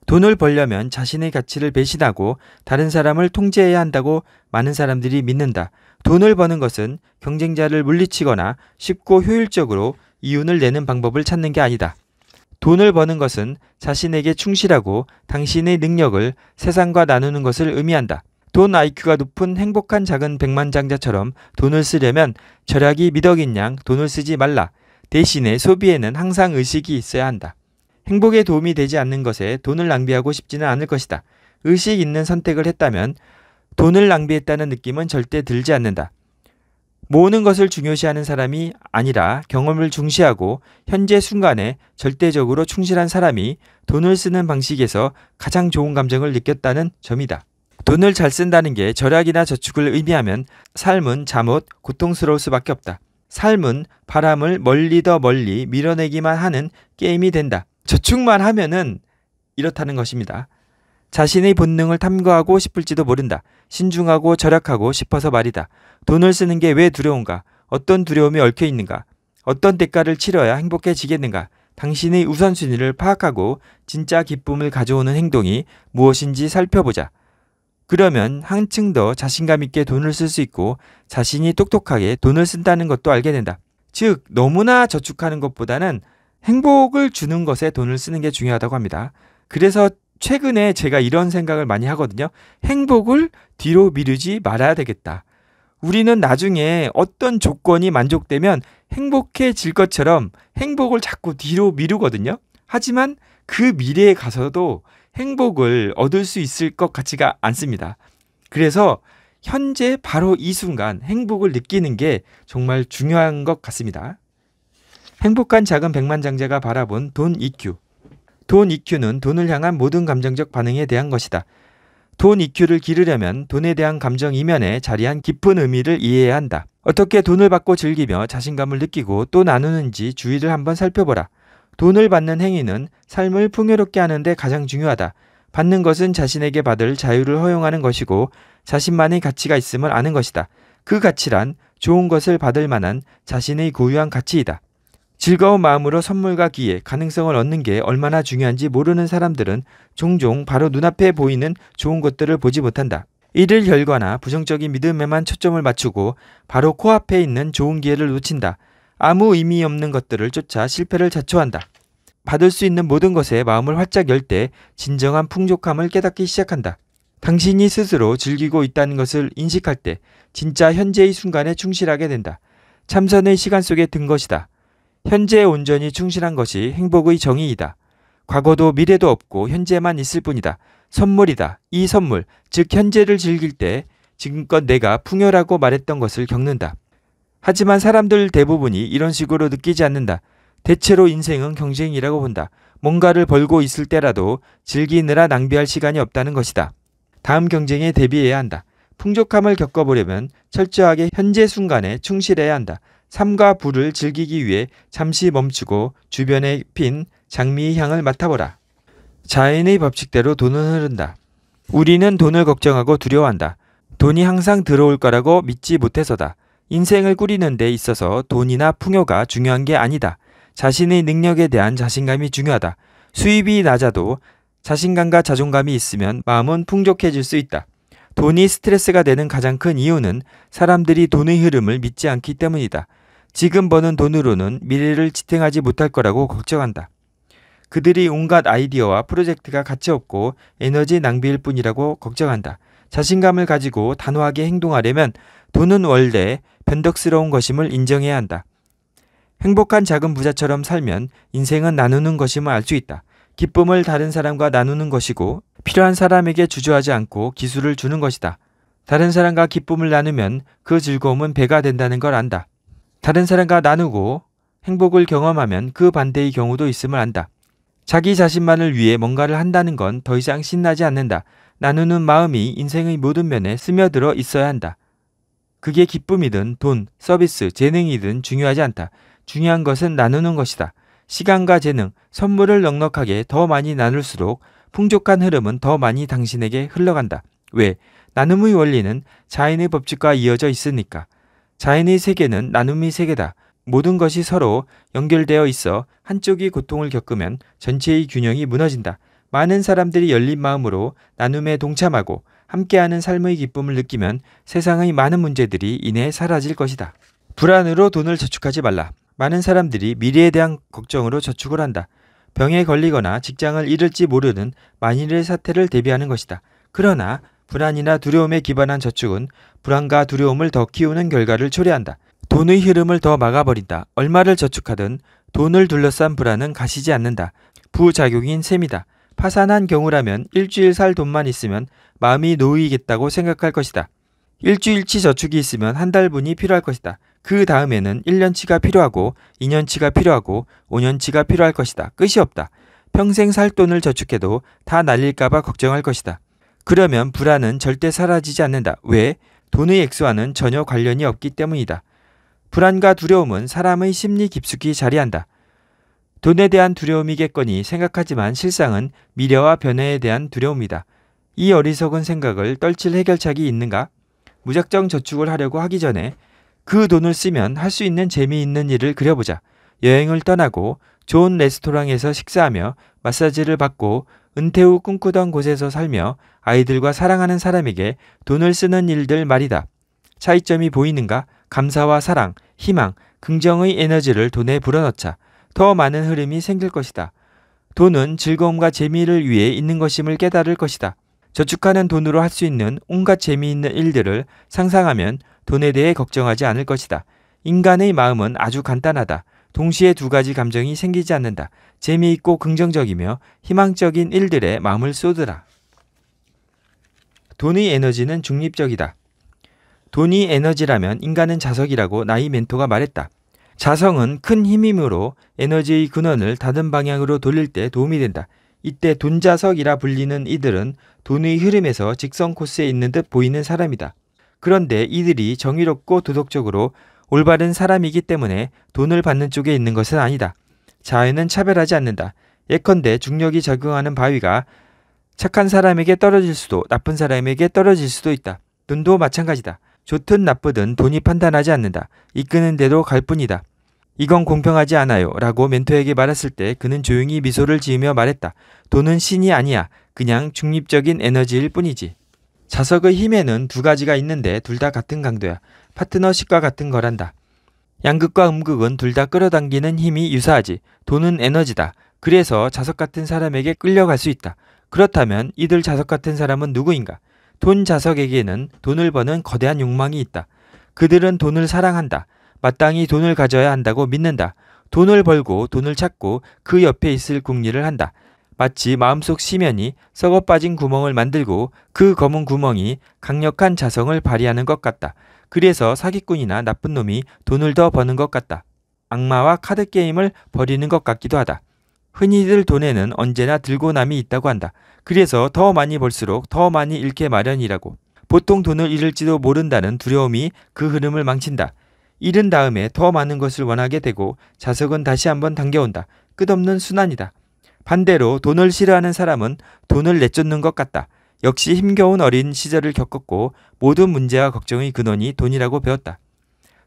돈을 벌려면 자신의 가치를 배신하고 다른 사람을 통제해야 한다고 많은 사람들이 믿는다. 돈을 버는 것은 경쟁자를 물리치거나 쉽고 효율적으로 이윤을 내는 방법을 찾는 게 아니다. 돈을 버는 것은 자신에게 충실하고 당신의 능력을 세상과 나누는 것을 의미한다. 돈 IQ가 높은 행복한 작은 백만장자처럼 돈을 쓰려면 절약이 미덕인 양 돈을 쓰지 말라. 대신에 소비에는 항상 의식이 있어야 한다. 행복에 도움이 되지 않는 것에 돈을 낭비하고 싶지는 않을 것이다. 의식 있는 선택을 했다면 돈을 낭비했다는 느낌은 절대 들지 않는다. 모으는 것을 중요시하는 사람이 아니라 경험을 중시하고 현재 순간에 절대적으로 충실한 사람이 돈을 쓰는 방식에서 가장 좋은 감정을 느꼈다는 점이다. 돈을 잘 쓴다는 게 절약이나 저축을 의미하면 삶은 잠옷 고통스러울 수밖에 없다. 삶은 바람을 멀리 더 멀리 밀어내기만 하는 게임이 된다. 저축만 하면은 이렇다는 것입니다. 자신의 본능을 탐구하고 싶을지도 모른다. 신중하고 절약하고 싶어서 말이다. 돈을 쓰는 게 왜 두려운가? 어떤 두려움이 얽혀 있는가? 어떤 대가를 치러야 행복해지겠는가? 당신의 우선순위를 파악하고 진짜 기쁨을 가져오는 행동이 무엇인지 살펴보자. 그러면 한층 더 자신감 있게 돈을 쓸 수 있고 자신이 똑똑하게 돈을 쓴다는 것도 알게 된다. 즉, 너무나 저축하는 것보다는 행복을 주는 것에 돈을 쓰는 게 중요하다고 합니다. 그래서 최근에 제가 이런 생각을 많이 하거든요. 행복을 뒤로 미루지 말아야 되겠다. 우리는 나중에 어떤 조건이 만족되면 행복해질 것처럼 행복을 자꾸 뒤로 미루거든요. 하지만 그 미래에 가서도 행복을 얻을 수 있을 것 같지가 않습니다. 그래서 현재 바로 이 순간 행복을 느끼는 게 정말 중요한 것 같습니다. 행복한 작은 백만장자가 바라본 돈 e 큐돈 EQ는 돈을 향한 모든 감정적 반응에 대한 것이다. 돈 EQ를 기르려면 돈에 대한 감정 이면에 자리한 깊은 의미를 이해해야 한다. 어떻게 돈을 받고 즐기며 자신감을 느끼고 또 나누는지 주의를 한번 살펴보라. 돈을 받는 행위는 삶을 풍요롭게 하는데 가장 중요하다. 받는 것은 자신에게 받을 자유를 허용하는 것이고 자신만의 가치가 있음을 아는 것이다. 그 가치란 좋은 것을 받을 만한 자신의 고유한 가치이다. 즐거운 마음으로 선물과 기회, 가능성을 얻는 게 얼마나 중요한지 모르는 사람들은 종종 바로 눈앞에 보이는 좋은 것들을 보지 못한다. 이를 결과나 부정적인 믿음에만 초점을 맞추고 바로 코앞에 있는 좋은 기회를 놓친다. 아무 의미 없는 것들을 쫓아 실패를 자초한다. 받을 수 있는 모든 것에 마음을 활짝 열 때 진정한 풍족함을 깨닫기 시작한다. 당신이 스스로 즐기고 있다는 것을 인식할 때 진짜 현재의 순간에 충실하게 된다. 참선의 시간 속에 든 것이다. 현재의 온전히 충실한 것이 행복의 정의이다. 과거도 미래도 없고 현재만 있을 뿐이다. 선물이다. 이 선물, 즉 현재를 즐길 때 지금껏 내가 풍요라고 말했던 것을 겪는다. 하지만 사람들 대부분이 이런 식으로 느끼지 않는다. 대체로 인생은 경쟁이라고 본다. 뭔가를 벌고 있을 때라도 즐기느라 낭비할 시간이 없다는 것이다. 다음 경쟁에 대비해야 한다. 풍족함을 겪어보려면 철저하게 현재 순간에 충실해야 한다. 삼과 불을 즐기기 위해 잠시 멈추고 주변에 핀 장미의 향을 맡아보라. 자연의 법칙대로 돈은 흐른다. 우리는 돈을 걱정하고 두려워한다. 돈이 항상 들어올 거라고 믿지 못해서다. 인생을 꾸리는 데 있어서 돈이나 풍요가 중요한 게 아니다. 자신의 능력에 대한 자신감이 중요하다. 수입이 낮아도 자신감과 자존감이 있으면 마음은 풍족해질 수 있다. 돈이 스트레스가 되는 가장 큰 이유는 사람들이 돈의 흐름을 믿지 않기 때문이다. 지금 버는 돈으로는 미래를 지탱하지 못할 거라고 걱정한다. 그들이 온갖 아이디어와 프로젝트가 가치없고 에너지 낭비일 뿐이라고 걱정한다. 자신감을 가지고 단호하게 행동하려면 돈은 원래 변덕스러운 것임을 인정해야 한다. 행복한 작은 부자처럼 살면 인생은 나누는 것임을 알 수 있다. 기쁨을 다른 사람과 나누는 것이고 필요한 사람에게 주저하지 않고 기술을 주는 것이다. 다른 사람과 기쁨을 나누면 그 즐거움은 배가 된다는 걸 안다. 다른 사람과 나누고 행복을 경험하면 그 반대의 경우도 있음을 안다. 자기 자신만을 위해 뭔가를 한다는 건 더 이상 신나지 않는다. 나누는 마음이 인생의 모든 면에 스며들어 있어야 한다. 그게 기쁨이든 돈, 서비스, 재능이든 중요하지 않다. 중요한 것은 나누는 것이다. 시간과 재능, 선물을 넉넉하게 더 많이 나눌수록 풍족한 흐름은 더 많이 당신에게 흘러간다. 왜? 나눔의 원리는 자연의 법칙과 이어져 있으니까. 자연의 세계는 나눔의 세계다. 모든 것이 서로 연결되어 있어 한쪽이 고통을 겪으면 전체의 균형이 무너진다. 많은 사람들이 열린 마음으로 나눔에 동참하고 함께하는 삶의 기쁨을 느끼면 세상의 많은 문제들이 이내 사라질 것이다. 불안으로 돈을 저축하지 말라. 많은 사람들이 미래에 대한 걱정으로 저축을 한다. 병에 걸리거나 직장을 잃을지 모르는 만일의 사태를 대비하는 것이다. 그러나 불안이나 두려움에 기반한 저축은 불안과 두려움을 더 키우는 결과를 초래한다. 돈의 흐름을 더 막아버린다. 얼마를 저축하든 돈을 둘러싼 불안은 가시지 않는다. 부작용인 셈이다. 파산한 경우라면 일주일 살 돈만 있으면 마음이 놓이겠다고 생각할 것이다. 일주일치 저축이 있으면 한 달분이 필요할 것이다. 그 다음에는 1년치가 필요하고 2년치가 필요하고 5년치가 필요할 것이다. 끝이 없다. 평생 살 돈을 저축해도 다 날릴까봐 걱정할 것이다. 그러면 불안은 절대 사라지지 않는다. 왜? 돈의 액수와는 전혀 관련이 없기 때문이다. 불안과 두려움은 사람의 심리 깊숙이 자리한다. 돈에 대한 두려움이겠거니 생각하지만 실상은 미래와 변화에 대한 두려움이다. 이 어리석은 생각을 떨칠 해결책이 있는가? 무작정 저축을 하려고 하기 전에 그 돈을 쓰면 할 수 있는 재미있는 일을 그려보자. 여행을 떠나고 좋은 레스토랑에서 식사하며 마사지를 받고 은퇴 후 꿈꾸던 곳에서 살며 아이들과 사랑하는 사람에게 돈을 쓰는 일들 말이다. 차이점이 보이는가? 감사와 사랑, 희망, 긍정의 에너지를 돈에 불어넣자 더 많은 흐름이 생길 것이다. 돈은 즐거움과 재미를 위해 있는 것임을 깨달을 것이다. 저축하는 돈으로 할 수 있는 온갖 재미있는 일들을 상상하면 돈에 대해 걱정하지 않을 것이다. 인간의 마음은 아주 간단하다. 동시에 두 가지 감정이 생기지 않는다. 재미있고 긍정적이며 희망적인 일들에 마음을 쏟으라. 돈의 에너지는 중립적이다. 돈이 에너지라면 인간은 자석이라고 나이 멘토가 말했다. 자성은 큰 힘이므로 에너지의 근원을 다른 방향으로 돌릴 때 도움이 된다. 이때 돈자석이라 불리는 이들은 돈의 흐름에서 직선 코스에 있는 듯 보이는 사람이다. 그런데 이들이 정의롭고 도덕적으로 올바른 사람이기 때문에 돈을 받는 쪽에 있는 것은 아니다. 자유는 차별하지 않는다. 예컨대 중력이 작용하는 바위가 착한 사람에게 떨어질 수도 나쁜 사람에게 떨어질 수도 있다. 눈도 마찬가지다. 좋든 나쁘든 돈이 판단하지 않는다. 이끄는 대로 갈 뿐이다. 이건 공평하지 않아요. 라고 멘토에게 말했을 때 그는 조용히 미소를 지으며 말했다. 돈은 신이 아니야. 그냥 중립적인 에너지일 뿐이지. 자석의 힘에는 두 가지가 있는데 둘 다 같은 강도야. 파트너십과 같은 거란다. 양극과 음극은 둘 다 끌어당기는 힘이 유사하지. 돈은 에너지다. 그래서 자석 같은 사람에게 끌려갈 수 있다. 그렇다면 이들 자석 같은 사람은 누구인가? 돈 자석에게는 돈을 버는 거대한 욕망이 있다. 그들은 돈을 사랑한다. 마땅히 돈을 가져야 한다고 믿는다. 돈을 벌고 돈을 찾고 그 옆에 있을 궁리를 한다. 마치 마음속 심연이 썩어 빠진 구멍을 만들고 그 검은 구멍이 강력한 자성을 발휘하는 것 같다. 그래서 사기꾼이나 나쁜 놈이 돈을 더 버는 것 같다. 악마와 카드 게임을 벌이는 것 같기도 하다. 흔히들 돈에는 언제나 들고 남이 있다고 한다. 그래서 더 많이 벌수록 더 많이 잃게 마련이라고. 보통 돈을 잃을지도 모른다는 두려움이 그 흐름을 망친다. 잃은 다음에 더 많은 것을 원하게 되고 자석은 다시 한번 당겨온다. 끝없는 순환이다. 반대로 돈을 싫어하는 사람은 돈을 내쫓는 것 같다. 역시 힘겨운 어린 시절을 겪었고 모든 문제와 걱정의 근원이 돈이라고 배웠다.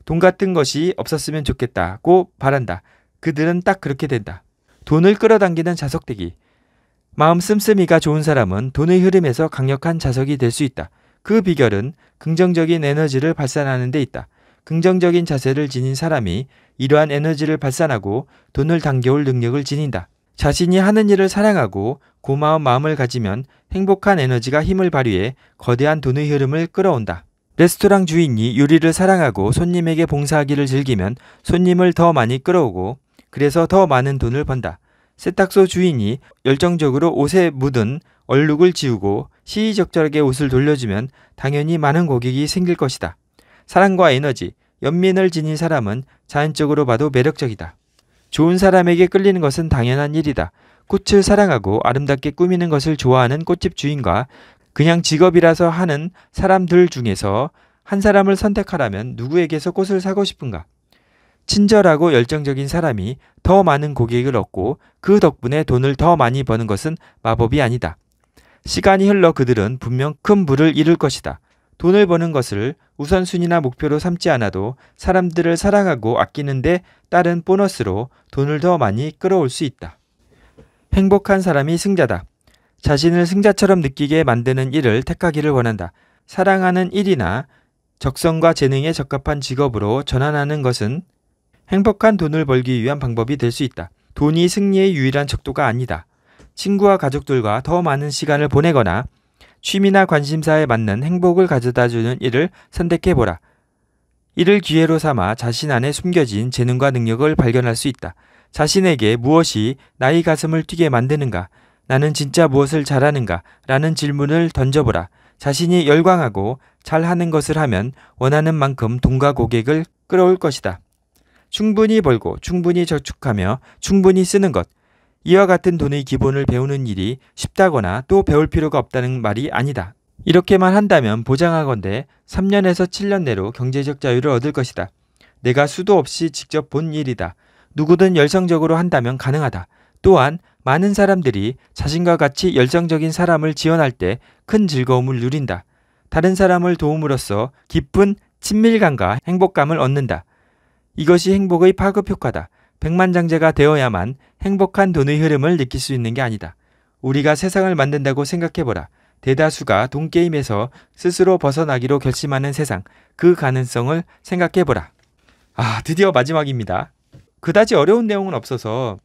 돈 같은 것이 없었으면 좋겠다고 바란다. 그들은 딱 그렇게 된다. 돈을 끌어당기는 자석대기. 마음 씀씀이가 좋은 사람은 돈의 흐름에서 강력한 자석이 될 수 있다. 그 비결은 긍정적인 에너지를 발산하는 데 있다. 긍정적인 자세를 지닌 사람이 이러한 에너지를 발산하고 돈을 당겨올 능력을 지닌다. 자신이 하는 일을 사랑하고 고마운 마음을 가지면 행복한 에너지가 힘을 발휘해 거대한 돈의 흐름을 끌어온다. 레스토랑 주인이 요리를 사랑하고 손님에게 봉사하기를 즐기면 손님을 더 많이 끌어오고 그래서 더 많은 돈을 번다. 세탁소 주인이 열정적으로 옷에 묻은 얼룩을 지우고 시의적절하게 옷을 돌려주면 당연히 많은 고객이 생길 것이다. 사랑과 에너지, 연민을 지닌 사람은 자연적으로 봐도 매력적이다. 좋은 사람에게 끌리는 것은 당연한 일이다. 꽃을 사랑하고 아름답게 꾸미는 것을 좋아하는 꽃집 주인과 그냥 직업이라서 하는 사람들 중에서 한 사람을 선택하라면 누구에게서 꽃을 사고 싶은가? 친절하고 열정적인 사람이 더 많은 고객을 얻고 그 덕분에 돈을 더 많이 버는 것은 마법이 아니다. 시간이 흘러 그들은 분명 큰 부를 이룰 것이다. 돈을 버는 것을 우선순위나 목표로 삼지 않아도 사람들을 사랑하고 아끼는데 따른 보너스로 돈을 더 많이 끌어올 수 있다. 행복한 사람이 승자다. 자신을 승자처럼 느끼게 만드는 일을 택하기를 원한다. 사랑하는 일이나 적성과 재능에 적합한 직업으로 전환하는 것은 행복한 돈을 벌기 위한 방법이 될 수 있다. 돈이 승리의 유일한 척도가 아니다. 친구와 가족들과 더 많은 시간을 보내거나 취미나 관심사에 맞는 행복을 가져다 주는 일을 선택해 보라. 이를 기회로 삼아 자신 안에 숨겨진 재능과 능력을 발견할 수 있다. 자신에게 무엇이 나의 가슴을 뛰게 만드는가? 나는 진짜 무엇을 잘하는가? 라는 질문을 던져보라. 자신이 열광하고 잘하는 것을 하면 원하는 만큼 돈과 고객을 끌어올 것이다. 충분히 벌고 충분히 저축하며 충분히 쓰는 것. 이와 같은 돈의 기본을 배우는 일이 쉽다거나 또 배울 필요가 없다는 말이 아니다. 이렇게만 한다면 보장하건대 3년에서 7년 내로 경제적 자유를 얻을 것이다. 내가 수도 없이 직접 본 일이다. 누구든 열성적으로 한다면 가능하다. 또한 많은 사람들이 자신과 같이 열정적인 사람을 지원할 때 큰 즐거움을 누린다. 다른 사람을 도움으로써 깊은 친밀감과 행복감을 얻는다. 이것이 행복의 파급 효과다. 백만장자가 되어야만 행복한 돈의 흐름을 느낄 수 있는 게 아니다. 우리가 세상을 만든다고 생각해보라. 대다수가 돈게임에서 스스로 벗어나기로 결심하는 세상, 그 가능성을 생각해보라. 아, 드디어 마지막입니다. 그다지 어려운 내용은 없어서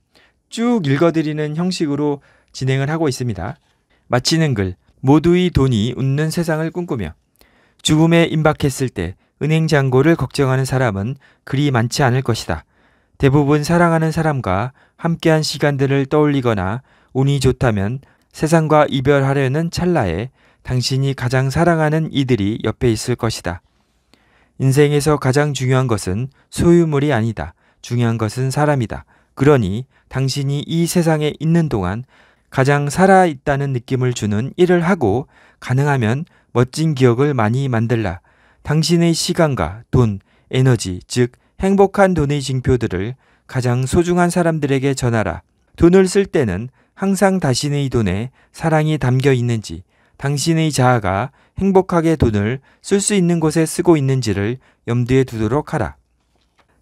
쭉 읽어드리는 형식으로 진행을 하고 있습니다. 마치는 글, 모두의 돈이 웃는 세상을 꿈꾸며 죽음에 임박했을 때 은행 잔고를 걱정하는 사람은 그리 많지 않을 것이다. 대부분 사랑하는 사람과 함께한 시간들을 떠올리거나 운이 좋다면 세상과 이별하려는 찰나에 당신이 가장 사랑하는 이들이 옆에 있을 것이다. 인생에서 가장 중요한 것은 소유물이 아니다. 중요한 것은 사람이다. 그러니 당신이 이 세상에 있는 동안 가장 살아있다는 느낌을 주는 일을 하고 가능하면 멋진 기억을 많이 만들라. 당신의 시간과 돈, 에너지, 즉 행복한 돈의 징표들을 가장 소중한 사람들에게 전하라. 돈을 쓸 때는 항상 당신의 돈에 사랑이 담겨 있는지, 당신의 자아가 행복하게 돈을 쓸 수 있는 곳에 쓰고 있는지를 염두에 두도록 하라.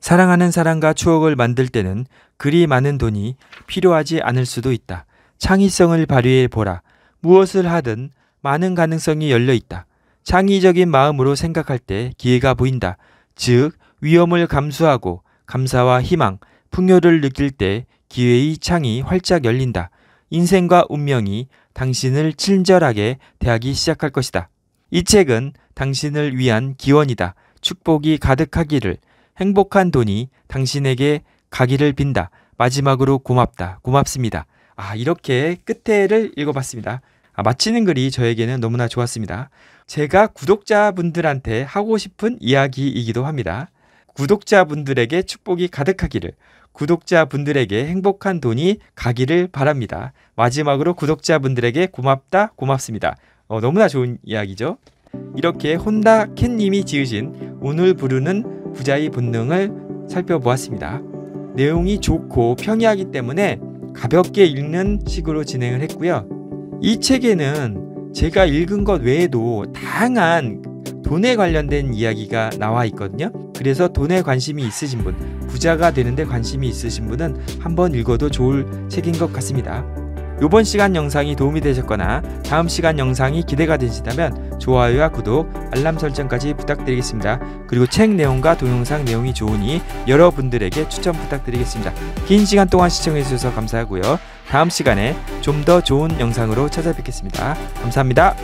사랑하는 사람과 추억을 만들 때는 그리 많은 돈이 필요하지 않을 수도 있다. 창의성을 발휘해 보라. 무엇을 하든 많은 가능성이 열려 있다. 창의적인 마음으로 생각할 때 기회가 보인다. 즉, 위험을 감수하고 감사와 희망, 풍요를 느낄 때 기회의 창이 활짝 열린다. 인생과 운명이 당신을 친절하게 대하기 시작할 것이다. 이 책은 당신을 위한 기원이다. 축복이 가득하기를 행복한 돈이 당신에게 가기를 빈다. 마지막으로 고맙다. 고맙습니다. 아, 이렇게 끝에를 읽어봤습니다. 아, 마치는 글이 저에게는 너무나 좋았습니다. 제가 구독자분들한테 하고 싶은 이야기이기도 합니다. 구독자분들에게 축복이 가득하기를, 구독자분들에게 행복한 돈이 가기를 바랍니다. 마지막으로 구독자분들에게 고맙다, 고맙습니다. 어, 너무나 좋은 이야기죠? 이렇게 혼다 캣님이 지으신 오늘 부르는 부자의 본능을 살펴보았습니다. 내용이 좋고 평이하기 때문에 가볍게 읽는 식으로 진행을 했고요. 이 책에는 제가 읽은 것 외에도 다양한 돈에 관련된 이야기가 나와 있거든요. 그래서 돈에 관심이 있으신 분, 부자가 되는데 관심이 있으신 분은 한번 읽어도 좋을 책인 것 같습니다. 이번 시간 영상이 도움이 되셨거나 다음 시간 영상이 기대가 되신다면 좋아요와 구독, 알람 설정까지 부탁드리겠습니다. 그리고 책 내용과 동영상 내용이 좋으니 여러분들에게 추천 부탁드리겠습니다. 긴 시간 동안 시청해주셔서 감사하고요. 다음 시간에 좀 더 좋은 영상으로 찾아뵙겠습니다. 감사합니다.